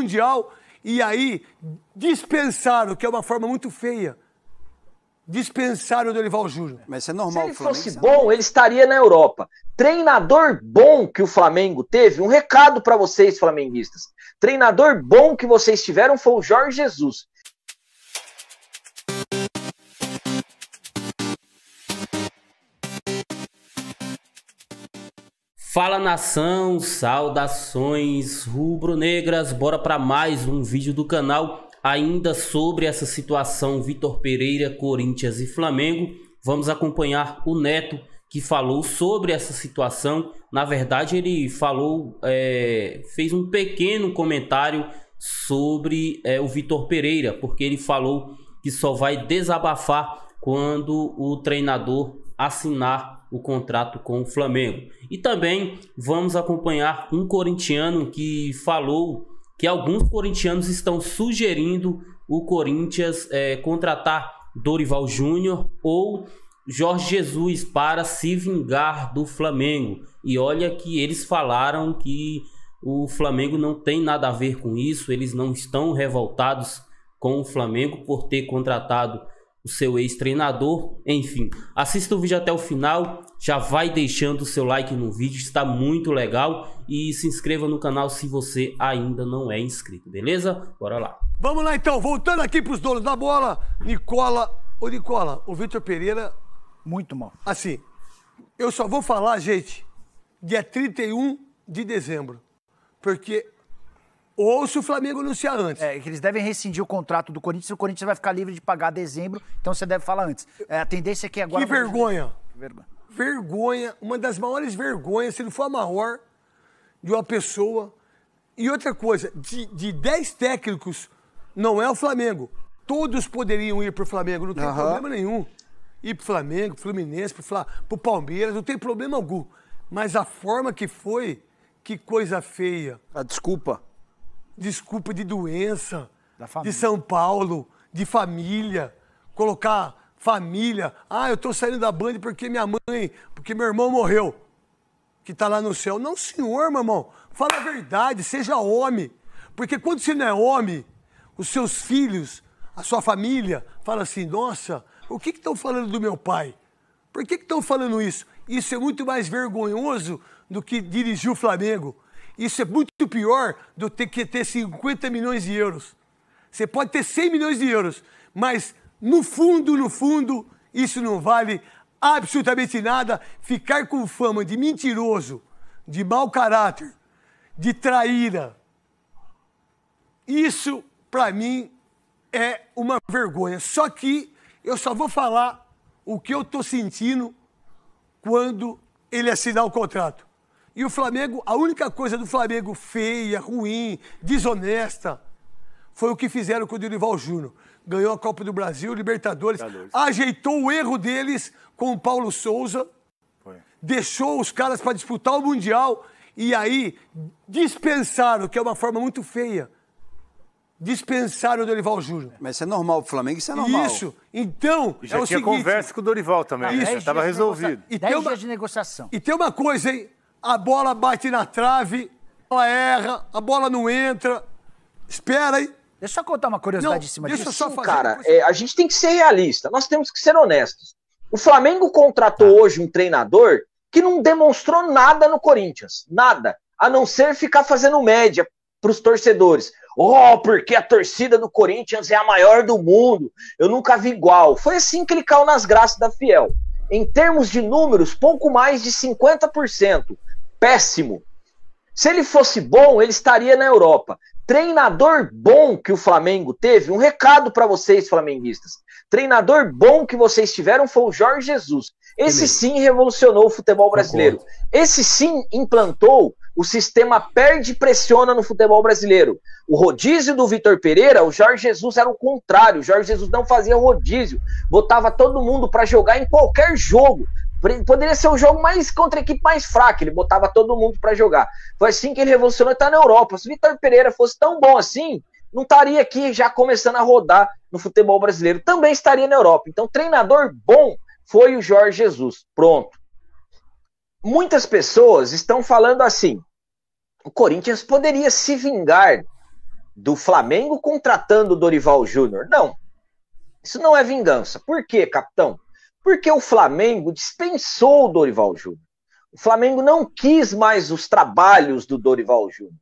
mundial e aí dispensaram, que é uma forma muito feia. Dispensaram o Dorival Júnior. Mas isso é normal. Se ele Flamengo, fosse bom, ele estaria na Europa. Treinador bom que o Flamengo teve, um recado para vocês flamenguistas. Treinador bom que vocês tiveram foi o Jorge Jesus. Fala nação, saudações rubro-negras, bora para mais um vídeo do canal ainda sobre essa situação Vitor Pereira, Corinthians e Flamengo. Vamos acompanhar o Neto que falou sobre essa situação. Na verdade, ele falou, é, fez um pequeno comentário sobre é, o Vitor Pereira, porque ele falou que só vai desabafar quando o treinador assinar o contrato com o Flamengo. E também vamos acompanhar um corintiano que falou que alguns corintianos estão sugerindo o Corinthians é, contratar Dorival Júnior ou Jorge Jesus para se vingar do Flamengo. E olha que eles falaram que o Flamengo não tem nada a ver com isso, eles não estão revoltados com o Flamengo por ter contratado o seu ex-treinador, enfim. Assista o vídeo até o final, já vai deixando o seu like no vídeo, está muito legal e se inscreva no canal se você ainda não é inscrito, beleza? Bora lá. Vamos lá então, voltando aqui para os donos da bola, Nicola, ô Nicola, o Vitor Pereira muito mal. Assim, eu só vou falar, gente, dia 31 de dezembro, porque ou se o Flamengo anunciar antes. É, que eles devem rescindir o contrato do Corinthians o Corinthians vai ficar livre de pagar dezembro, então você deve falar antes. É, a tendência é que agora. Que vergonha! vergonha. Vergonha, uma das maiores vergonhas, se não for a maior, de uma pessoa. E outra coisa, de, de técnicos, não é o Flamengo. Todos poderiam ir pro Flamengo, não tem uhum. problema nenhum. Ir pro Flamengo, Fluminense, pro, Fla, pro Palmeiras, não tem problema algum. Mas a forma que foi, que coisa feia. A desculpa desculpa de doença, de São Paulo, de família, colocar família. Ah, eu tô saindo da Band porque minha mãe, porque meu irmão morreu, que tá lá no céu. Não, senhor, meu irmão, fala a verdade, seja homem. Porque quando você não é homem, os seus filhos, a sua família, fala assim: nossa, o que estão falando do meu pai? Por que estão falando isso? Isso é muito mais vergonhoso do que dirigir o Flamengo. Isso é muito pior do que ter 50 milhões de euros. Você pode ter 100 milhões de euros, mas no fundo, no fundo, isso não vale absolutamente nada. Ficar com fama de mentiroso, de mau caráter, de traíra, isso, para mim, é uma vergonha. Só que eu só vou falar o que eu estou sentindo quando ele assinar o contrato. E o Flamengo, a única coisa do Flamengo feia, ruim, desonesta, foi o que fizeram com o Dorival Júnior. Ganhou a Copa do Brasil, Libertadores, Libertadores. ajeitou o erro deles com o Paulo Souza, foi. deixou os caras para disputar o Mundial e aí dispensaram, que é uma forma muito feia. Dispensaram o Dorival Júnior. Mas isso é normal o Flamengo, isso é normal. Isso. Então, e já é tinha seguinte, conversa com o Dorival também. Isso. Estava resolvido. E tem uma, de negociação. E tem uma coisa, hein? a bola bate na trave, ela erra, a bola não entra. Espera aí. Deixa eu contar uma curiosidade não, em cima disso. Só fazer cara, é, a gente tem que ser realista, nós temos que ser honestos. O Flamengo contratou ah. hoje um treinador que não demonstrou nada no Corinthians, nada, a não ser ficar fazendo média para os torcedores. Oh, porque a torcida do Corinthians é a maior do mundo. Eu nunca vi igual. Foi assim que ele caiu nas graças da Fiel em termos de números, pouco mais de 50%. Péssimo. Se ele fosse bom, ele estaria na Europa. Treinador bom que o Flamengo teve, um recado para vocês, flamenguistas. Treinador bom que vocês tiveram foi o Jorge Jesus. Esse sim revolucionou o futebol brasileiro. Esse sim implantou o sistema perde e pressiona no futebol brasileiro. O rodízio do Vitor Pereira, o Jorge Jesus era o contrário. O Jorge Jesus não fazia rodízio, botava todo mundo para jogar em qualquer jogo. Poderia ser o jogo mais contra a equipe mais fraca, ele botava todo mundo para jogar. Foi assim que ele revolucionou e tá na Europa. Se o Vitor Pereira fosse tão bom assim, não estaria aqui já começando a rodar no futebol brasileiro. Também estaria na Europa. Então, treinador bom foi o Jorge Jesus. Pronto. Muitas pessoas estão falando assim: o Corinthians poderia se vingar do Flamengo contratando o Dorival Júnior. Não. Isso não é vingança. Por quê, capitão? Porque o Flamengo dispensou o Dorival Júnior. O Flamengo não quis mais os trabalhos do Dorival Júnior.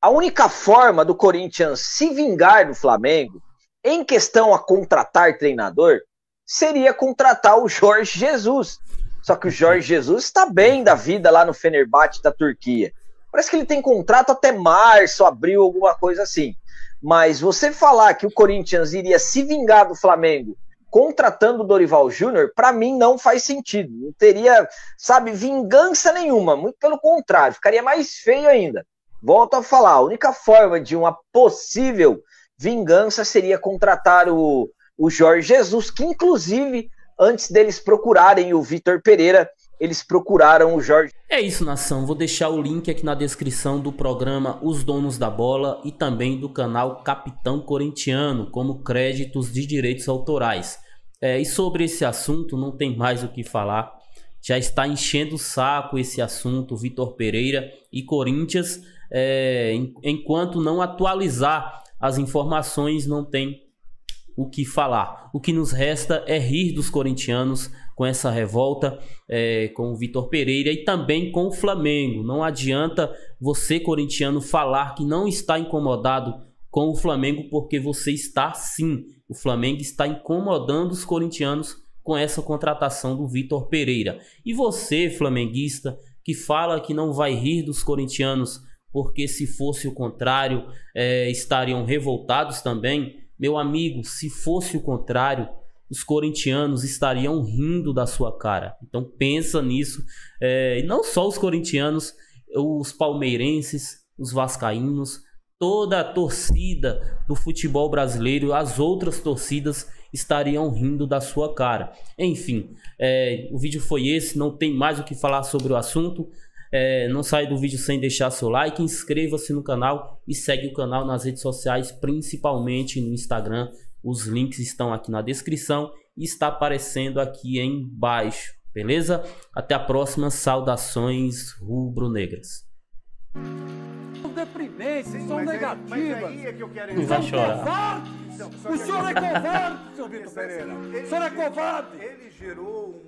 A única forma do Corinthians se vingar do Flamengo em questão a contratar treinador seria contratar o Jorge Jesus. Só que o Jorge Jesus está bem da vida lá no Fenerbahçe da Turquia. Parece que ele tem contrato até março, abril, alguma coisa assim. Mas você falar que o Corinthians iria se vingar do Flamengo contratando o Dorival Júnior, para mim não faz sentido. Não teria, sabe, vingança nenhuma. Muito pelo contrário, ficaria mais feio ainda. Volto a falar, a única forma de uma possível vingança seria contratar o, o Jorge Jesus, que inclusive, antes deles procurarem o Vitor Pereira, eles procuraram o Jorge. É isso, nação. Vou deixar o link aqui na descrição do programa Os Donos da Bola e também do canal Capitão Corintiano, como créditos de direitos autorais. É, e sobre esse assunto, não tem mais o que falar. Já está enchendo o saco esse assunto, Vitor Pereira e Corinthians. É, enquanto não atualizar as informações, não tem o que falar. O que nos resta é rir dos corintianos com essa revolta é, com o Vitor Pereira e também com o Flamengo. Não adianta você, corintiano, falar que não está incomodado com o Flamengo, porque você está sim. O Flamengo está incomodando os corintianos com essa contratação do Vitor Pereira. E você, flamenguista, que fala que não vai rir dos corintianos, porque se fosse o contrário, é, estariam revoltados também. Meu amigo, se fosse o contrário, os corintianos estariam rindo da sua cara. Então pensa nisso. É, e não só os corintianos, os palmeirenses, os vascaínos, toda a torcida do futebol brasileiro, as outras torcidas estariam rindo da sua cara. Enfim, é, o vídeo foi esse, não tem mais o que falar sobre o assunto. É, não sai do vídeo sem deixar seu like, inscreva-se no canal e segue o canal nas redes sociais, principalmente no Instagram os links estão aqui na descrição e está aparecendo aqui embaixo, beleza? Até a próxima, saudações rubro-negras. são negativas. É o senhor é covarde, Vitor Pereira. o senhor é covarde. Ele gerou um